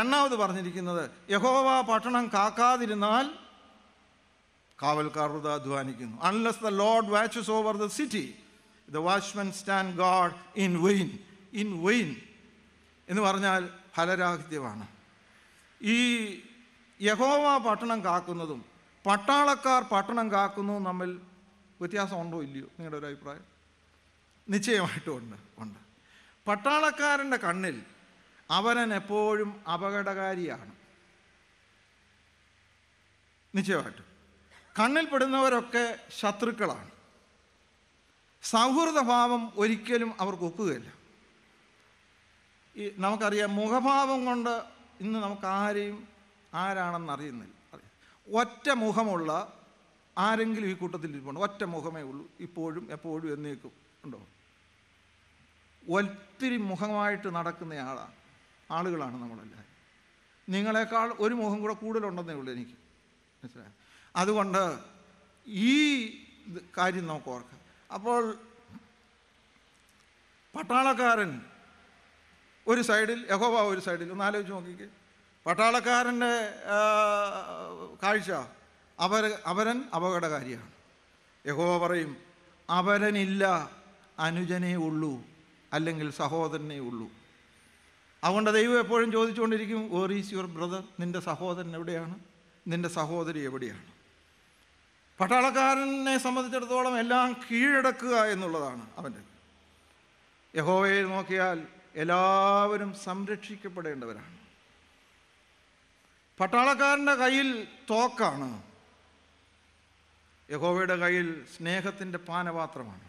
രണ്ടാമത് പറഞ്ഞിരിക്കുന്നത് യഹോവ പട്ടണം കാക്കാതിരുന്നാൽ കാവൽക്കാർ അധ്വാനിക്കുന്നു unless the Lord watches over the city the watchmen stand guard in vain in vain എന്ന് പറഞ്ഞാൽ ഫലരാഹിത്യമാണ് ഈ യഹോവ പട്ടണം കാക്കുന്നതും പട്ടാളക്കാർ പട്ടണം കാക്കുന്നതും തമ്മിൽ വ്യത്യാസമുണ്ടോ ഇല്ലയോ നിങ്ങളുടെ ഒരു അഭിപ്രായം നിശ്ചയമായിട്ടും ഉണ്ട് ഉണ്ട് പട്ടാളക്കാരൻ്റെ കണ്ണിൽ അവനൻ എപ്പോഴും അപകടകാരിയാണ് നിശ്ചയമായിട്ടും കണ്ണിൽപ്പെടുന്നവരൊക്കെ ശത്രുക്കളാണ് സൗഹൃദഭാവം ഒരിക്കലും അവർക്ക് ഒക്കുകയില്ല ഈ നമുക്കറിയാം മുഖഭാവം കൊണ്ട് ഇന്ന് നമുക്ക് ആരെയും ആരാണെന്ന് അറിയുന്നില്ല ഒറ്റ മുഖമുള്ള ആരെങ്കിലും ഈ കൂട്ടത്തിൽ ഇരിപ്പുണ്ട് ഒറ്റ മുഖമേ ഉള്ളൂ ഇപ്പോഴും എപ്പോഴും എന്നേക്കും ഉണ്ടോ ഒത്തിരി മുഖമായിട്ട് നടക്കുന്നയാളാണ് ആളുകളാണ് നമ്മളെല്ലാവരും നിങ്ങളെക്കാൾ ഒരു മുഖം കൂടെ കൂടുതലുണ്ടെന്നേ ഉള്ളൂ എനിക്ക് മനസ്സിലായി അതുകൊണ്ട് ഈ കാര്യം നമുക്ക് ഓർക്കാം അപ്പോൾ പട്ടാളക്കാരൻ ഒരു സൈഡിൽ യഹോബ ഒരു സൈഡിൽ ഒന്ന് ആലോചിച്ച് നോക്കിക്കേ പട്ടാളക്കാരൻ്റെ കാഴ്ച അവർ അവരൻ അപകടകാരിയാണ് യഹോവ പറയും അവരനില്ല അനുജനേ ഉള്ളൂ അല്ലെങ്കിൽ സഹോദരനേ ഉള്ളൂ അതുകൊണ്ട് ദൈവം എപ്പോഴും ചോദിച്ചുകൊണ്ടിരിക്കും ഓർ ഈസ് യുവർ ബ്രദർ നിൻ്റെ സഹോദരൻ എവിടെയാണ് നിൻ്റെ സഹോദരി എവിടെയാണ് പട്ടാളക്കാരനെ സംബന്ധിച്ചിടത്തോളം എല്ലാം കീഴടക്കുക എന്നുള്ളതാണ് അവൻ്റെ യഹോവയെ നോക്കിയാൽ എല്ലാവരും സംരക്ഷിക്കപ്പെടേണ്ടവരാണ് പട്ടാളക്കാരൻ്റെ കയ്യിൽ തോക്കാണ് യഹോവയുടെ കയ്യിൽ സ്നേഹത്തിൻ്റെ പാനപാത്രമാണ്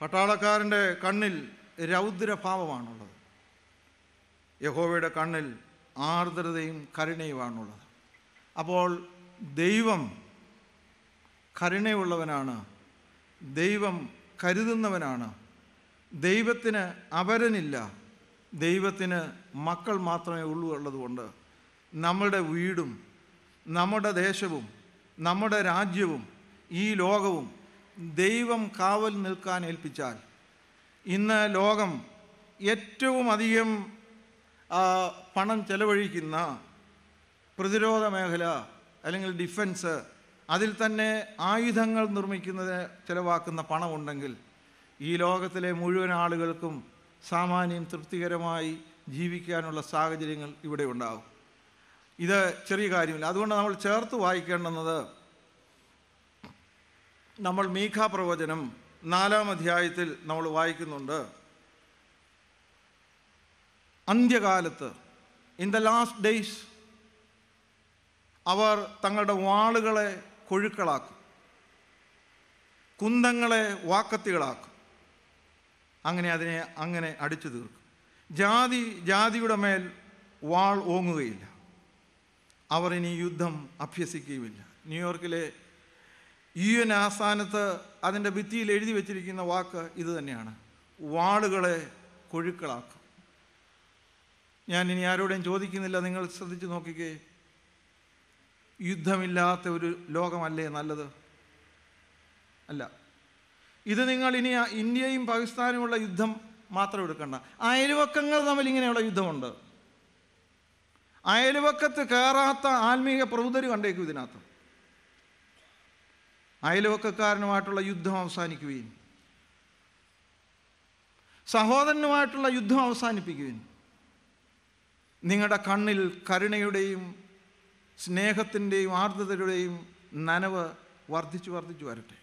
പട്ടാളക്കാരൻ്റെ കണ്ണിൽ രൗദ്രഭാവമാണുള്ളത് യഹോവയുടെ കണ്ണിൽ ആർദ്രതയും കരുണയുമാണുള്ളത് അപ്പോൾ ദൈവം കരുണയുള്ളവനാണ് ദൈവം കരുതുന്നവനാണ് ദൈവത്തിന് അപരനില്ല ദൈവത്തിന് മക്കൾ മാത്രമേ ഉള്ളൂ ഉള്ളതുകൊണ്ട് നമ്മുടെ വീടും നമ്മുടെ ദേശവും നമ്മുടെ രാജ്യവും ഈ ലോകവും ദൈവം കാവൽ നിൽക്കാൻ ഏൽപ്പിച്ചാൽ ഇന്ന് ലോകം ഏറ്റവും അധികം പണം ചെലവഴിക്കുന്ന പ്രതിരോധ മേഖല അല്ലെങ്കിൽ ഡിഫൻസ് അതിൽ തന്നെ ആയുധങ്ങൾ നിർമ്മിക്കുന്നതിന് ചിലവാക്കുന്ന പണമുണ്ടെങ്കിൽ ഈ ലോകത്തിലെ മുഴുവൻ ആളുകൾക്കും സാമാന്യം തൃപ്തികരമായി ജീവിക്കാനുള്ള സാഹചര്യങ്ങൾ ഇവിടെ ഉണ്ടാകും ഇത് ചെറിയ കാര്യമില്ല അതുകൊണ്ട് നമ്മൾ ചേർത്ത് വായിക്കേണ്ടുന്നത് നമ്മൾ മീഖാ പ്രവചനം നാലാം അധ്യായത്തിൽ നമ്മൾ വായിക്കുന്നുണ്ട് അന്ത്യകാലത്ത് ഇൻ ദ ലാസ്റ്റ് ഡേയ്സ് അവർ തങ്ങളുടെ വാളുകളെ കൊഴുക്കളാക്കും കുന്തങ്ങളെ വാക്കത്തികളാക്കും അങ്ങനെ അതിനെ അങ്ങനെ അടിച്ചു തീർക്കും ജാതി ജാതിയുടെ മേൽ വാൾ ഓങ്ങുകയില്ല അവർ ഇനി യുദ്ധം അഭ്യസിക്കുകയുമില്ല ന്യൂയോർക്കിലെ ഈ എൻ ആസ്ഥാനത്ത് അതിൻ്റെ ഭിത്തിയിൽ എഴുതി വെച്ചിരിക്കുന്ന വാക്ക് ഇത് തന്നെയാണ് വാളുകളെ കൊഴുക്കളാക്കും ഞാൻ ഇനി ആരോടെയും ചോദിക്കുന്നില്ല നിങ്ങൾ ശ്രദ്ധിച്ചു നോക്കിക്കേ യുദ്ധമില്ലാത്ത ഒരു ലോകമല്ലേ നല്ലത് അല്ല ഇത് നിങ്ങൾ ഇനി ഇന്ത്യയും പാകിസ്ഥാനുമുള്ള യുദ്ധം മാത്രം എടുക്കണ്ട അയൽവക്കങ്ങൾ തമ്മിൽ ഇങ്ങനെയുള്ള യുദ്ധമുണ്ട് അയൽവക്കത്ത് കയറാത്ത ആത്മീയ പ്രബുദ്ധർ കണ്ടേക്കും ഇതിനകത്ത് അയൽവക്കക്കാരനുമായിട്ടുള്ള യുദ്ധം അവസാനിക്കുകയും സഹോദരനുമായിട്ടുള്ള യുദ്ധം അവസാനിപ്പിക്കുകയും നിങ്ങളുടെ കണ്ണിൽ കരുണയുടെയും സ്നേഹത്തിൻ്റെയും ആർദ്രതയുടെയും നനവ് വർദ്ധിച്ചു വർദ്ധിച്ചു വരട്ടെ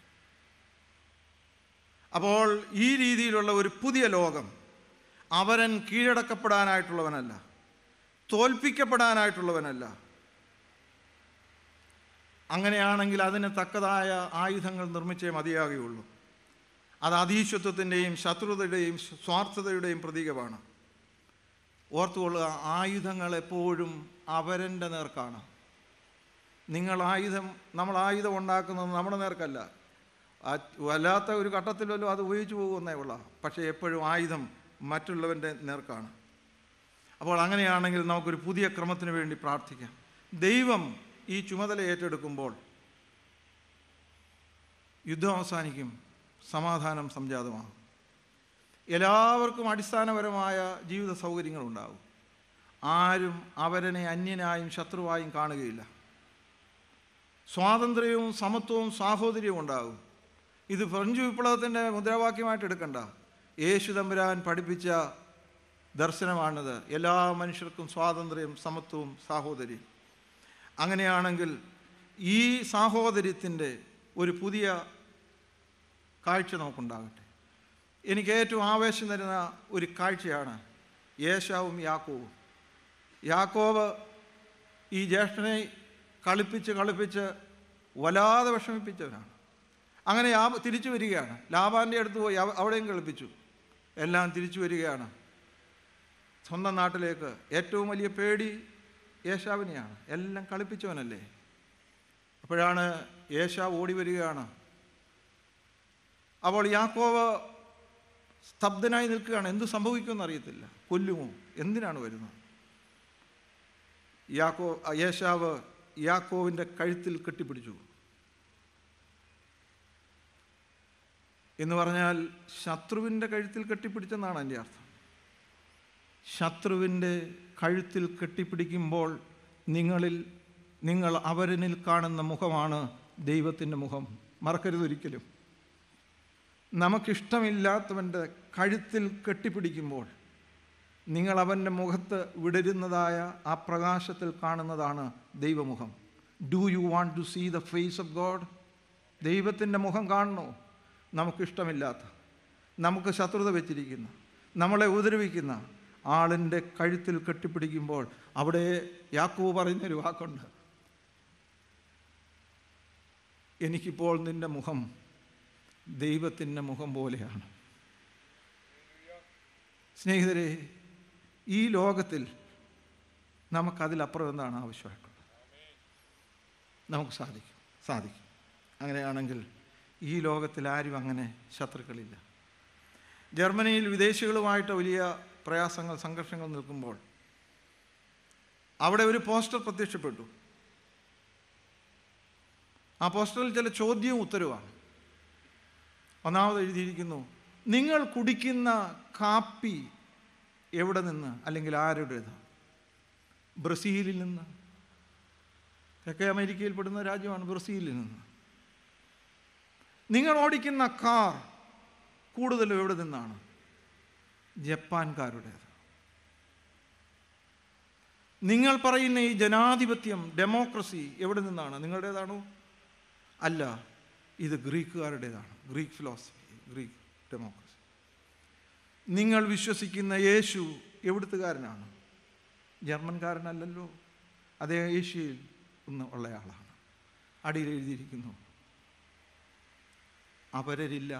അപ്പോൾ ഈ രീതിയിലുള്ള ഒരു പുതിയ ലോകം അവരൻ കീഴടക്കപ്പെടാനായിട്ടുള്ളവനല്ല തോൽപ്പിക്കപ്പെടാനായിട്ടുള്ളവനല്ല അങ്ങനെയാണെങ്കിൽ അതിന് തക്കതായ ആയുധങ്ങൾ നിർമ്മിച്ചേ മതിയാകുകയുള്ളൂ അത് അതീശ്വത്വത്തിൻ്റെയും ശത്രുതയുടെയും സ്വാർത്ഥതയുടെയും പ്രതീകമാണ് ഓർത്തുകൊള്ളുക ആയുധങ്ങൾ എപ്പോഴും അവരൻ്റെ നേർക്കാണ് നിങ്ങൾ ആയുധം നമ്മൾ ആയുധം ഉണ്ടാക്കുന്നത് നമ്മുടെ നേർക്കല്ല വല്ലാത്ത ഒരു ഘട്ടത്തിലല്ലോ അത് ഉപയോഗിച്ചു പോകുന്നേ ഉള്ള പക്ഷേ എപ്പോഴും ആയുധം മറ്റുള്ളവൻ്റെ നേർക്കാണ് അപ്പോൾ അങ്ങനെയാണെങ്കിൽ നമുക്കൊരു പുതിയ ക്രമത്തിന് വേണ്ടി പ്രാർത്ഥിക്കാം ദൈവം ഈ ചുമതല ഏറ്റെടുക്കുമ്പോൾ യുദ്ധം അവസാനിക്കും സമാധാനം സംജാതമാകും എല്ലാവർക്കും അടിസ്ഥാനപരമായ ജീവിത സൗകര്യങ്ങളുണ്ടാകും ആരും അവരനെ അന്യനായും ശത്രുവായും കാണുകയില്ല സ്വാതന്ത്ര്യവും സമത്വവും സാഹോദര്യവും ഉണ്ടാകും ഇത് ഫ്രഞ്ച് വിപ്ലവത്തിൻ്റെ മുദ്രാവാക്യമായിട്ട് എടുക്കണ്ട യേശു തമ്പുരാൻ പഠിപ്പിച്ച ദർശനമാണിത് എല്ലാ മനുഷ്യർക്കും സ്വാതന്ത്ര്യം സമത്വവും സാഹോദര്യം അങ്ങനെയാണെങ്കിൽ ഈ സാഹോദര്യത്തിൻ്റെ ഒരു പുതിയ കാഴ്ച നമുക്കുണ്ടാകട്ടെ എനിക്ക് ഏറ്റവും ആവേശം തരുന്ന ഒരു കാഴ്ചയാണ് യേശാവും യാക്കോവും യാക്കോവ് ഈ ജ്യേഷ്ഠനെ കളിപ്പിച്ച് കളിപ്പിച്ച് വല്ലാതെ വിഷമിപ്പിച്ചവരാണ് അങ്ങനെ യാ തിരിച്ചു വരികയാണ് ലാബാൻ്റെ അടുത്ത് പോയി അവിടെയും കളിപ്പിച്ചു എല്ലാം തിരിച്ചു വരികയാണ് സ്വന്തം നാട്ടിലേക്ക് ഏറ്റവും വലിയ പേടി യേശാവിനെയാണ് എല്ലാം കളിപ്പിച്ചവനല്ലേ അപ്പോഴാണ് യേശാവ് ഓടി വരികയാണ് അപ്പോൾ യാക്കോവ് സ്തബ്ധനായി നിൽക്കുകയാണ് എന്ത് സംഭവിക്കുമെന്ന് അറിയത്തില്ല കൊല്ലുമോ എന്തിനാണ് വരുന്നത് യാക്കോ യേശാവ് യാക്കോവിൻ്റെ കഴുത്തിൽ കെട്ടിപ്പിടിച്ചു എന്ന് പറഞ്ഞാൽ ശത്രുവിൻ്റെ കഴുത്തിൽ കെട്ടിപ്പിടിച്ചെന്നാണ് എൻ്റെ അർത്ഥം ശത്രുവിൻ്റെ കഴുത്തിൽ കെട്ടിപ്പിടിക്കുമ്പോൾ നിങ്ങളിൽ നിങ്ങൾ അവരനിൽ കാണുന്ന മുഖമാണ് ദൈവത്തിൻ്റെ മുഖം മറക്കരുതൊരിക്കലും നമുക്കിഷ്ടമില്ലാത്തവൻ്റെ കഴുത്തിൽ കെട്ടിപ്പിടിക്കുമ്പോൾ നിങ്ങൾ അവൻ്റെ മുഖത്ത് വിടരുന്നതായ ആ പ്രകാശത്തിൽ കാണുന്നതാണ് ദൈവമുഖം do you want to see the face of God ദൈവത്തിൻ്റെ മുഖം കാണണോ നമുക്കിഷ്ടമില്ലാത്ത നമുക്ക് ശത്രുത വെച്ചിരിക്കുന്ന നമ്മളെ ഉപദ്രവിക്കുന്ന ആളിൻ്റെ കഴുത്തിൽ കെട്ടിപ്പിടിക്കുമ്പോൾ അവിടെ യാക്കോവ് പറയുന്നൊരു വാക്കുണ്ട് എനിക്കിപ്പോൾ നിന്റെ മുഖം ദൈവത്തിൻ്റെ മുഖം പോലെയാണ് സ്നേഹിതരെ ഈ ലോകത്തിൽ നമുക്കതിലപ്പുറം എന്താണ് ആവശ്യമായിട്ടുള്ളത് നമുക്ക് സാധിക്കും സാധിക്കും അങ്ങനെയാണെങ്കിൽ ഈ ലോകത്തിൽ ആരും അങ്ങനെ ശത്രുക്കളില്ല ജർമ്മനിയിൽ വിദേശികളുമായിട്ട് വലിയ പ്രയാസങ്ങൾ സംഘർഷങ്ങൾ നിൽക്കുമ്പോൾ അവിടെ ഒരു പോസ്റ്റർ പ്രത്യക്ഷപ്പെട്ടു ആ പോസ്റ്ററിൽ ചില ചോദ്യവും ഉത്തരവാണ് ഒന്നാമത് എഴുതിയിരിക്കുന്നു നിങ്ങൾ കുടിക്കുന്ന കാപ്പി എവിടെ നിന്ന് അല്ലെങ്കിൽ ആരുടേതാണ് ബ്രസീലിൽ നിന്ന് തെക്കേ അമേരിക്കയിൽ പെടുന്ന രാജ്യമാണ് ബ്രസീലിൽ നിന്ന് നിങ്ങൾ ഓടിക്കുന്ന കാർ കൂടുതലും എവിടെ നിന്നാണ് ജപ്പാൻകാരുടേത് നിങ്ങൾ പറയുന്ന ഈ ജനാധിപത്യം ഡെമോക്രസി എവിടെ നിന്നാണ് നിങ്ങളുടേതാണോ അല്ല ഇത് ഗ്രീക്കുകാരുടേതാണ് ഗ്രീക്ക് ഫിലോസഫി ഗ്രീക്ക് ഡെമോക്രസി നിങ്ങൾ വിശ്വസിക്കുന്ന യേശു എവിടുത്തുകാരനാണ് ജർമ്മൻകാരനല്ലല്ലോ അദ്ദേഹം ഏഷ്യയിൽ ഒന്ന് ഉള്ളയാളാണ് അടിയിൽ എഴുതിയിരിക്കുന്നു അപരരില്ല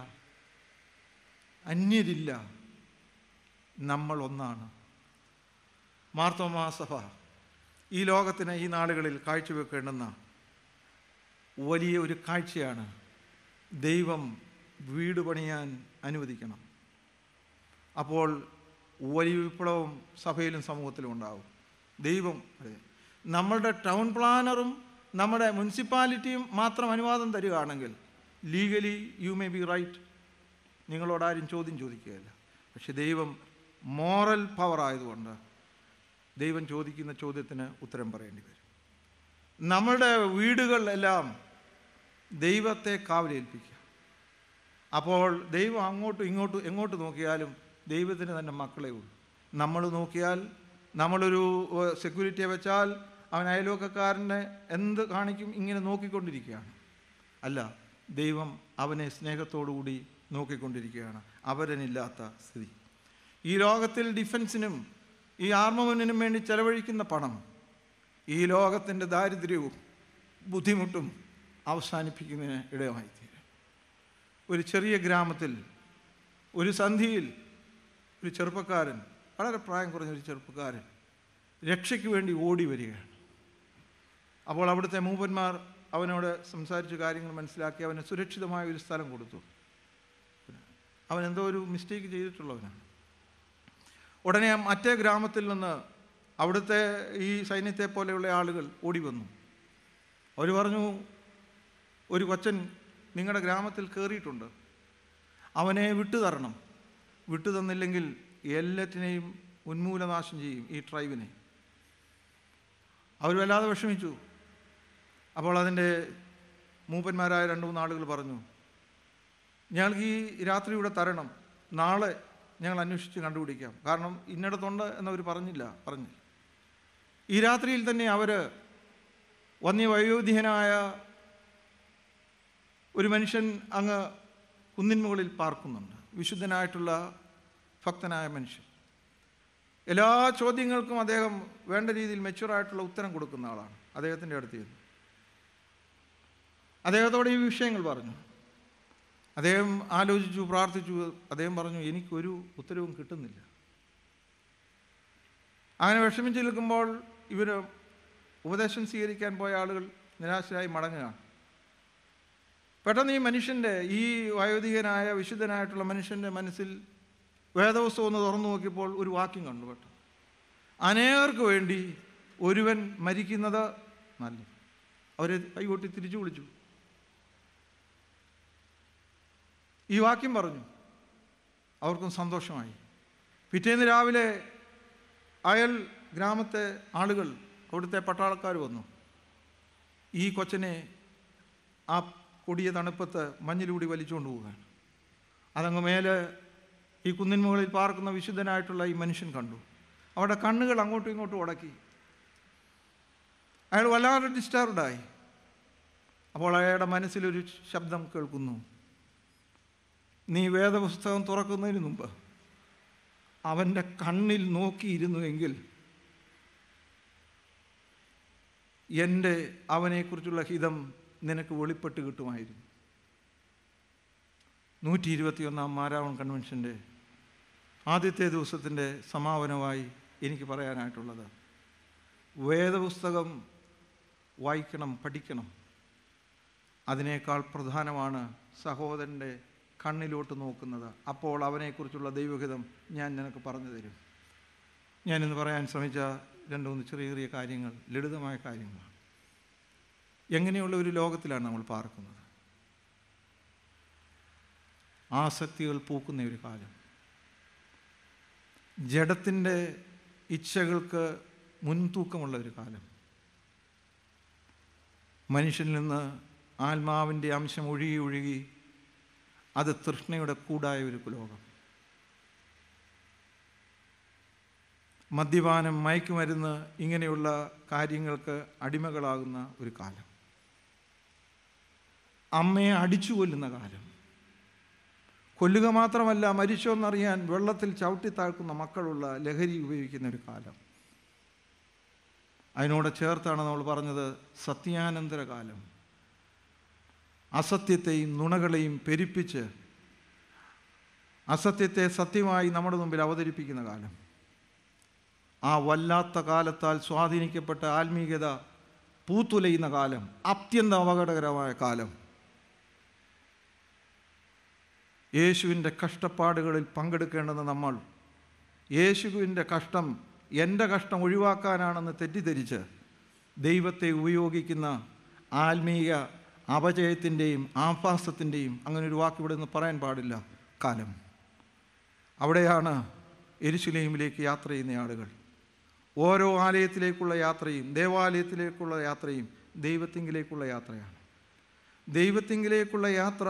അന്യരില്ല നമ്മൾ ഒന്നാണ് മാർത്തോമാസഭ ഈ ലോകത്തിന് ഈ നാളുകളിൽ കാഴ്ചവെക്കേണ്ടുന്ന വലിയ ഒരു കാഴ്ചയാണ് ദൈവം വീട് പണിയാൻ അനുവദിക്കണം അപ്പോൾ വലിയ വിപ്ലവം സഭയിലും സമൂഹത്തിലും ഉണ്ടാവും ദൈവം നമ്മളുടെ ടൗൺ പ്ലാനറും നമ്മുടെ മുനിസിപ്പാലിറ്റിയും മാത്രം അനുവാദം തരികയാണെങ്കിൽ legally you may be right നിങ്ങളോടാരും ചോദ്യം ചോദിക്കുകയല്ല പക്ഷെ ദൈവം മോറൽ പവർ ആയതുകൊണ്ട് ദൈവം ചോദിക്കുന്ന ചോദ്യത്തിന് ഉത്തരം പറയേണ്ടി വരും നമ്മളുടെ വീടുകളിലെല്ലാം ദൈവത്തെ കാവലേൽപ്പിക്കുക അപ്പോൾ ദൈവം അങ്ങോട്ടും ഇങ്ങോട്ടും എങ്ങോട്ട് നോക്കിയാലും ദൈവത്തിന് തന്നെ മക്കളേ ഉള്ളൂ നമ്മൾ നോക്കിയാൽ നമ്മളൊരു സെക്യൂരിറ്റിയെ വെച്ചാൽ അവൻ അയലോക്കക്കാരനെ എന്ത് കാണിക്കും ഇങ്ങനെ നോക്കിക്കൊണ്ടിരിക്കുകയാണ് അല്ല ദൈവം അവനെ സ്നേഹത്തോടു കൂടി നോക്കിക്കൊണ്ടിരിക്കുകയാണ് അവരനില്ലാത്ത സ്ഥിതി ഈ ലോകത്തിൽ ഡിഫൻസിനും ഈ ആർമമെന്റിനും വേണ്ടി ചെലവഴിക്കുന്ന പണം ഈ ലോകത്തിൻ്റെ ദാരിദ്ര്യവും ബുദ്ധിമുട്ടും അവസാനിപ്പിക്കുന്നതിന് ഇടയായിത്തീരും ഒരു ചെറിയ ഗ്രാമത്തിൽ ഒരു സന്ധിയിൽ ഒരു ചെറുപ്പക്കാരൻ വളരെ പ്രായം കുറഞ്ഞ ഒരു ചെറുപ്പക്കാരൻ രക്ഷയ്ക്ക് വേണ്ടി ഓടി വരികയാണ് അപ്പോൾ അവിടുത്തെ മൂപ്പന്മാർ അവനോട് സംസാരിച്ച് കാര്യങ്ങൾ മനസ്സിലാക്കി അവന് സുരക്ഷിതമായ ഒരു സ്ഥലം കൊടുത്തു അവൻ എന്തോ ഒരു മിസ്റ്റേക്ക് ചെയ്തിട്ടുള്ളവനാണ് ഉടനെ മറ്റേ ഗ്രാമത്തിൽ നിന്ന് അവിടുത്തെ ഈ സൈന്യത്തെ പോലെയുള്ള ആളുകൾ ഓടി വന്നു അവർ പറഞ്ഞു ഒരു കൊച്ചൻ നിങ്ങളുടെ ഗ്രാമത്തിൽ കയറിയിട്ടുണ്ട് അവനെ വിട്ടു തരണം വിട്ടു തന്നില്ലെങ്കിൽ എല്ലാറ്റിനെയും ഉന്മൂലനാശം ചെയ്യും ഈ ട്രൈബിനെ അവർ വല്ലാതെ വിഷമിച്ചു അപ്പോൾ അതിൻ്റെ മൂപ്പന്മാരായ രണ്ട് മൂന്നാളുകൾ ആളുകൾ പറഞ്ഞു ഞങ്ങൾക്ക് ഈ രാത്രി ഇവിടെ തരണം നാളെ ഞങ്ങൾ അന്വേഷിച്ച് കണ്ടുപിടിക്കാം കാരണം ഇന്നിടത്തുണ്ട് എന്നവർ പറഞ്ഞില്ല പറഞ്ഞു ഈ രാത്രിയിൽ തന്നെ അവർ വന്യവയോധികനായ ഒരു മനുഷ്യൻ അങ്ങ് കുന്നിന്മുകളിൽ പാർക്കുന്നുണ്ട് വിശുദ്ധനായിട്ടുള്ള ഭക്തനായ മനുഷ്യൻ എല്ലാ ചോദ്യങ്ങൾക്കും അദ്ദേഹം വേണ്ട രീതിയിൽ മെച്ചുറായിട്ടുള്ള ഉത്തരം കൊടുക്കുന്ന ആളാണ് അദ്ദേഹത്തിൻ്റെ അടുത്ത് അദ്ദേഹത്തോട് ഈ വിഷയങ്ങൾ പറഞ്ഞു അദ്ദേഹം ആലോചിച്ചു പ്രാർത്ഥിച്ചു അദ്ദേഹം പറഞ്ഞു എനിക്കൊരു ഉത്തരവും കിട്ടുന്നില്ല അങ്ങനെ വിഷമിച്ച് നിൽക്കുമ്പോൾ ഇവർ ഉപദേശം സ്വീകരിക്കാൻ പോയ ആളുകൾ നിരാശരായി മടങ്ങുക പെട്ടെന്ന് ഈ മനുഷ്യൻ്റെ ഈ വയോധികനായ വിശുദ്ധനായിട്ടുള്ള മനുഷ്യൻ്റെ മനസ്സിൽ വേദവസ്തു ഒന്ന് തുറന്നു നോക്കിയപ്പോൾ ഒരു വാക്യം കണ്ടു കേട്ടോ അനേകർക്ക് വേണ്ടി ഒരുവൻ മരിക്കുന്നത് നല്ലത് അവരെ കൈകൊട്ടി തിരിച്ചു വിളിച്ചു ഈ വാക്യം പറഞ്ഞു അവർക്കും സന്തോഷമായി പിറ്റേന്ന് രാവിലെ അയൽ ഗ്രാമത്തെ ആളുകൾ അവിടുത്തെ പട്ടാളക്കാർ വന്നു ഈ കൊച്ചനെ ആ കൊടിയ തണുപ്പത്ത് മഞ്ഞിലൂടി വലിച്ചുകൊണ്ട് പോവുകയാണ് അതങ്ങ് മേലെ ഈ കുന്നിന്മുകളിൽ പാർക്കുന്ന വിശുദ്ധനായിട്ടുള്ള ഈ മനുഷ്യൻ കണ്ടു അവിടെ കണ്ണുകൾ അങ്ങോട്ടും ഇങ്ങോട്ടും ഉടക്കി അയാൾ വല്ലാതെ ഡിസ്റ്റർബ്ഡായി അപ്പോൾ അയാളുടെ മനസ്സിലൊരു ശബ്ദം കേൾക്കുന്നു നീ വേദപുസ്തകം തുറക്കുന്നതിന് മുമ്പ് അവൻ്റെ കണ്ണിൽ നോക്കിയിരുന്നുവെങ്കിൽ എൻ്റെ അവനെക്കുറിച്ചുള്ള ഹിതം നിനക്ക് വെളിപ്പെട്ട് കിട്ടുമായിരുന്നു നൂറ്റി ഇരുപത്തിയൊന്നാം മാരാവൺ കൺവെൻഷൻ്റെ ആദ്യത്തെ ദിവസത്തിൻ്റെ സമാപനമായി എനിക്ക് പറയാനായിട്ടുള്ളത് വേദപുസ്തകം വായിക്കണം പഠിക്കണം അതിനേക്കാൾ പ്രധാനമാണ് സഹോദരൻ്റെ കണ്ണിലോട്ട് നോക്കുന്നത് അപ്പോൾ അവനെക്കുറിച്ചുള്ള ദൈവഹിതം ഞാൻ നിനക്ക് പറഞ്ഞു തരും ഞാനിന്ന് പറയാൻ ശ്രമിച്ച രണ്ടു മൂന്ന് ചെറിയ ചെറിയ കാര്യങ്ങൾ ലളിതമായ കാര്യങ്ങളാണ് എങ്ങനെയുള്ള ഒരു ലോകത്തിലാണ് നമ്മൾ പാർക്കുന്നത് ആസക്തികൾ പൂക്കുന്ന ഒരു കാലം ജഡത്തിൻ്റെ ഇച്ഛകൾക്ക് മുൻതൂക്കമുള്ള ഒരു കാലം മനുഷ്യനിൽ നിന്ന് ആത്മാവിൻ്റെ അംശം ഒഴുകി ഒഴുകി അത് തൃഷ്ണയുടെ കൂടായ ഒരു ലോകം മദ്യപാനം മയക്കുമരുന്ന് ഇങ്ങനെയുള്ള കാര്യങ്ങൾക്ക് അടിമകളാകുന്ന ഒരു കാലം അമ്മയെ അടിച്ചു കൊല്ലുന്ന കാലം കൊല്ലുക മാത്രമല്ല എന്നറിയാൻ വെള്ളത്തിൽ ചവിട്ടി താഴ്ക്കുന്ന മക്കളുള്ള ലഹരി ഉപയോഗിക്കുന്ന ഒരു കാലം അതിനോട് ചേർത്താണ് നമ്മൾ പറഞ്ഞത് സത്യാനന്തര കാലം അസത്യത്തെയും നുണകളെയും പെരുപ്പിച്ച് അസത്യത്തെ സത്യമായി നമ്മുടെ മുമ്പിൽ അവതരിപ്പിക്കുന്ന കാലം ആ വല്ലാത്ത കാലത്താൽ സ്വാധീനിക്കപ്പെട്ട ആത്മീയത പൂത്തുലയുന്ന കാലം അത്യന്ത അപകടകരമായ കാലം യേശുവിൻ്റെ കഷ്ടപ്പാടുകളിൽ പങ്കെടുക്കേണ്ടെന്ന് നമ്മൾ യേശുവിൻ്റെ കഷ്ടം എൻ്റെ കഷ്ടം ഒഴിവാക്കാനാണെന്ന് തെറ്റിദ്ധരിച്ച് ദൈവത്തെ ഉപയോഗിക്കുന്ന ആത്മീയ അപജയത്തിൻ്റെയും ആഭാസത്തിൻ്റെയും അങ്ങനെ ഒരു വാക്ക് ഇവിടെ നിന്ന് പറയാൻ പാടില്ല കാലം അവിടെയാണ് എരിശിലേമിലേക്ക് യാത്ര ചെയ്യുന്ന ആളുകൾ ഓരോ ആലയത്തിലേക്കുള്ള യാത്രയും ദേവാലയത്തിലേക്കുള്ള യാത്രയും ദൈവത്തിങ്കിലേക്കുള്ള യാത്രയാണ് ദൈവത്തിങ്കിലേക്കുള്ള യാത്ര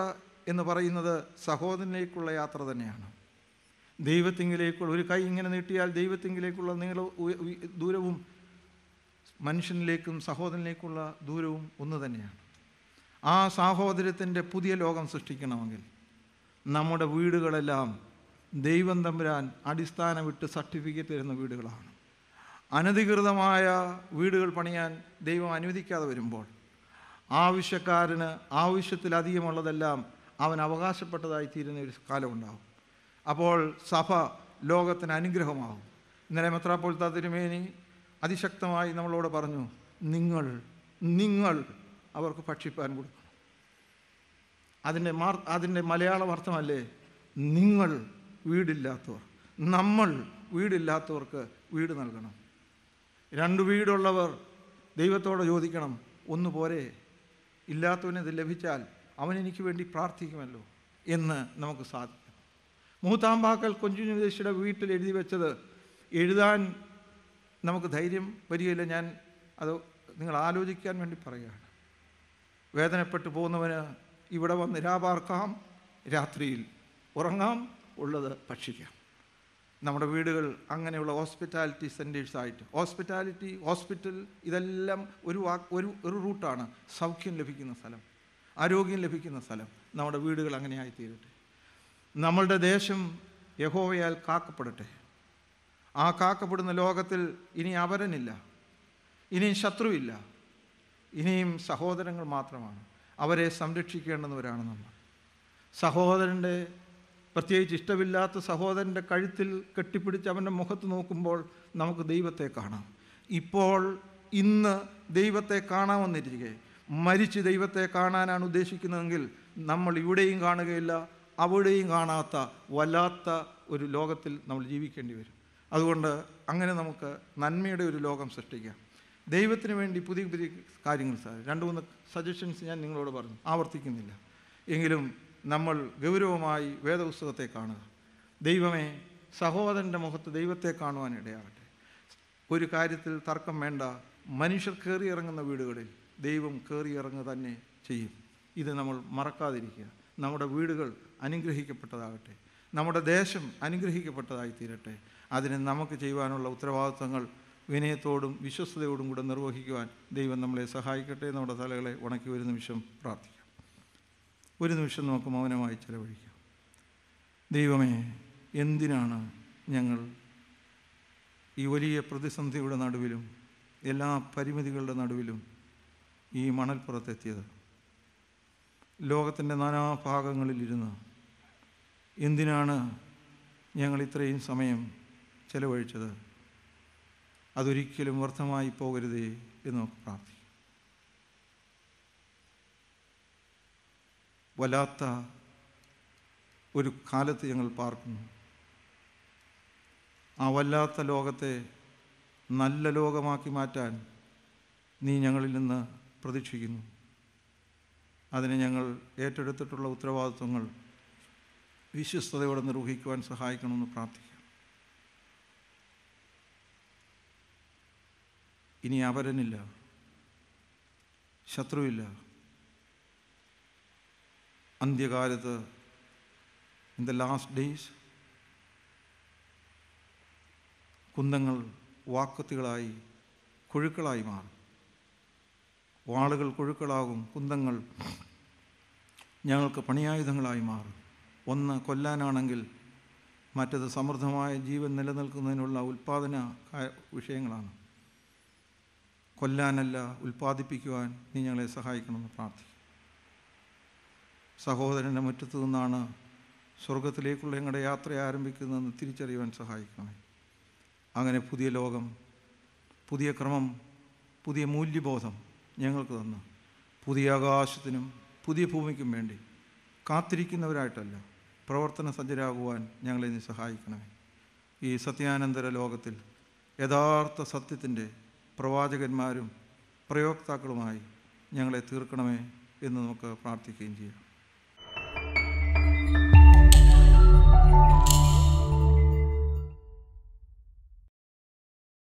എന്ന് പറയുന്നത് സഹോദരനിലേക്കുള്ള യാത്ര തന്നെയാണ് ദൈവത്തിങ്കിലേക്കുള്ള ഒരു കൈ ഇങ്ങനെ നീട്ടിയാൽ ദൈവത്തിങ്കിലേക്കുള്ള നീള ദൂരവും മനുഷ്യനിലേക്കും സഹോദരനിലേക്കുള്ള ദൂരവും ഒന്ന് തന്നെയാണ് ആ സാഹോദര്യത്തിൻ്റെ പുതിയ ലോകം സൃഷ്ടിക്കണമെങ്കിൽ നമ്മുടെ വീടുകളെല്ലാം ദൈവം തമ്പുരാൻ അടിസ്ഥാനം വിട്ട് സർട്ടിഫിക്കറ്റ് തരുന്ന വീടുകളാണ് അനധികൃതമായ വീടുകൾ പണിയാൻ ദൈവം അനുവദിക്കാതെ വരുമ്പോൾ ആവശ്യക്കാരന് ആവശ്യത്തിലധികമുള്ളതെല്ലാം അവൻ അവകാശപ്പെട്ടതായി തീരുന്ന ഒരു കാലമുണ്ടാകും അപ്പോൾ സഭ ലോകത്തിന് അനുഗ്രഹമാകും ഇന്നലെ മെത്രാപ്പോൾ തിരുമേനി അതിശക്തമായി നമ്മളോട് പറഞ്ഞു നിങ്ങൾ നിങ്ങൾ അവർക്ക് ഭക്ഷിപ്പാൻ കൊടുക്കണം അതിൻ്റെ മാർ അതിൻ്റെ മലയാളം അർത്ഥമല്ലേ നിങ്ങൾ വീടില്ലാത്തവർ നമ്മൾ വീടില്ലാത്തവർക്ക് വീട് നൽകണം രണ്ട് വീടുള്ളവർ ദൈവത്തോടെ ചോദിക്കണം ഒന്ന് പോരെ ഇത് ലഭിച്ചാൽ അവൻ എനിക്ക് വേണ്ടി പ്രാർത്ഥിക്കുമല്ലോ എന്ന് നമുക്ക് സാധിക്കും മൂത്താമ്പാക്കൽ കൊഞ്ചുഞ്ഞു ദേശിയുടെ വീട്ടിൽ എഴുതി വെച്ചത് എഴുതാൻ നമുക്ക് ധൈര്യം വരികയില്ല ഞാൻ അത് നിങ്ങൾ ആലോചിക്കാൻ വേണ്ടി പറയുകയാണ് വേദനപ്പെട്ടു പോകുന്നവന് ഇവിടെ വന്ന് രാപാർക്കാം രാത്രിയിൽ ഉറങ്ങാം ഉള്ളത് ഭക്ഷിക്കാം നമ്മുടെ വീടുകൾ അങ്ങനെയുള്ള ഹോസ്പിറ്റാലിറ്റി സെൻറ്റേഴ്സായിട്ട് ഹോസ്പിറ്റാലിറ്റി ഹോസ്പിറ്റൽ ഇതെല്ലാം ഒരു ഒരു ഒരു റൂട്ടാണ് സൗഖ്യം ലഭിക്കുന്ന സ്ഥലം ആരോഗ്യം ലഭിക്കുന്ന സ്ഥലം നമ്മുടെ വീടുകൾ അങ്ങനെയായി തീരട്ടെ നമ്മളുടെ ദേശം യഹോവയാൽ കാക്കപ്പെടട്ടെ ആ കാക്കപ്പെടുന്ന ലോകത്തിൽ ഇനി അവരനില്ല ഇനി ശത്രുവില്ല ഇനിയും സഹോദരങ്ങൾ മാത്രമാണ് അവരെ സംരക്ഷിക്കേണ്ടുന്നവരാണ് നമ്മൾ സഹോദരൻ്റെ പ്രത്യേകിച്ച് ഇഷ്ടമില്ലാത്ത സഹോദരൻ്റെ കഴുത്തിൽ കെട്ടിപ്പിടിച്ച് അവൻ്റെ മുഖത്ത് നോക്കുമ്പോൾ നമുക്ക് ദൈവത്തെ കാണാം ഇപ്പോൾ ഇന്ന് ദൈവത്തെ കാണാമെന്നിരിക്കെ മരിച്ച് ദൈവത്തെ കാണാനാണ് ഉദ്ദേശിക്കുന്നതെങ്കിൽ നമ്മൾ ഇവിടെയും കാണുകയില്ല അവിടെയും കാണാത്ത വല്ലാത്ത ഒരു ലോകത്തിൽ നമ്മൾ ജീവിക്കേണ്ടി വരും അതുകൊണ്ട് അങ്ങനെ നമുക്ക് നന്മയുടെ ഒരു ലോകം സൃഷ്ടിക്കാം ദൈവത്തിന് വേണ്ടി പുതിയ പുതിയ കാര്യങ്ങൾ സാധിക്കും രണ്ട് മൂന്ന് സജഷൻസ് ഞാൻ നിങ്ങളോട് പറഞ്ഞു ആവർത്തിക്കുന്നില്ല എങ്കിലും നമ്മൾ ഗൗരവമായി വേദപുസ്തകത്തെ കാണുക ദൈവമേ സഹോദരൻ്റെ മുഖത്ത് ദൈവത്തെ കാണുവാൻ ഇടയാകട്ടെ ഒരു കാര്യത്തിൽ തർക്കം വേണ്ട മനുഷ്യർ കയറിയിറങ്ങുന്ന വീടുകളിൽ ദൈവം കയറിയിറങ്ങുക തന്നെ ചെയ്യും ഇത് നമ്മൾ മറക്കാതിരിക്കുക നമ്മുടെ വീടുകൾ അനുഗ്രഹിക്കപ്പെട്ടതാകട്ടെ നമ്മുടെ ദേശം അനുഗ്രഹിക്കപ്പെട്ടതായി തീരട്ടെ അതിന് നമുക്ക് ചെയ്യുവാനുള്ള ഉത്തരവാദിത്വങ്ങൾ വിനയത്തോടും വിശ്വസ്തയോടും കൂടെ നിർവഹിക്കുവാൻ ദൈവം നമ്മളെ സഹായിക്കട്ടെ നമ്മുടെ തലകളെ ഉണക്കി ഒരു നിമിഷം പ്രാർത്ഥിക്കാം ഒരു നിമിഷം നമുക്ക് മൗനമായി ചെലവഴിക്കാം ദൈവമേ എന്തിനാണ് ഞങ്ങൾ ഈ വലിയ പ്രതിസന്ധിയുടെ നടുവിലും എല്ലാ പരിമിതികളുടെ നടുവിലും ഈ മണൽപ്പുറത്തെത്തിയത് ലോകത്തിൻ്റെ നാനാഭാഗങ്ങളിലിരുന്ന് എന്തിനാണ് ഞങ്ങൾ ഇത്രയും സമയം ചെലവഴിച്ചത് അതൊരിക്കലും വ്യർത്ഥമായി പോകരുതേ എന്ന് നമുക്ക് പ്രാർത്ഥിക്കാം വല്ലാത്ത ഒരു കാലത്ത് ഞങ്ങൾ പാർക്കുന്നു ആ വല്ലാത്ത ലോകത്തെ നല്ല ലോകമാക്കി മാറ്റാൻ നീ ഞങ്ങളിൽ നിന്ന് പ്രതീക്ഷിക്കുന്നു അതിനെ ഞങ്ങൾ ഏറ്റെടുത്തിട്ടുള്ള ഉത്തരവാദിത്വങ്ങൾ വിശ്വസ്തയോടെ നിർവഹിക്കുവാൻ സഹായിക്കണമെന്ന് പ്രാർത്ഥിക്കുന്നു ഇനി അവരനില്ല ശത്രുവില്ല അന്ത്യകാലത്ത് ഇൻ ദ ലാസ്റ്റ് ഡേയ്സ് കുന്തങ്ങൾ വാക്കത്തുകളായി കൊഴുക്കളായി മാറും വാളുകൾ കൊഴുക്കളാകും കുന്തങ്ങൾ ഞങ്ങൾക്ക് പണിയായുധങ്ങളായി മാറും ഒന്ന് കൊല്ലാനാണെങ്കിൽ മറ്റത് സമൃദ്ധമായ ജീവൻ നിലനിൽക്കുന്നതിനുള്ള ഉൽപ്പാദന വിഷയങ്ങളാണ് കൊല്ലാനല്ല ഉൽപ്പാദിപ്പിക്കുവാൻ നീ ഞങ്ങളെ സഹായിക്കണമെന്ന് പ്രാർത്ഥിക്കും സഹോദരൻ്റെ മുറ്റത്തു നിന്നാണ് സ്വർഗത്തിലേക്കുള്ള ഞങ്ങളുടെ യാത്ര ആരംഭിക്കുന്നതെന്ന് തിരിച്ചറിയുവാൻ സഹായിക്കണേ അങ്ങനെ പുതിയ ലോകം പുതിയ ക്രമം പുതിയ മൂല്യബോധം ഞങ്ങൾക്ക് തന്ന് പുതിയ ആകാശത്തിനും പുതിയ ഭൂമിക്കും വേണ്ടി കാത്തിരിക്കുന്നവരായിട്ടല്ല പ്രവർത്തന സജ്ജരാകുവാൻ ഞങ്ങളെ നീ സഹായിക്കണമേ ഈ സത്യാനന്തര ലോകത്തിൽ യഥാർത്ഥ സത്യത്തിൻ്റെ പ്രവാചകന്മാരും പ്രയോക്താക്കളുമായി ഞങ്ങളെ തീർക്കണമേ എന്ന് നമുക്ക് പ്രാർത്ഥിക്കുകയും ചെയ്യാം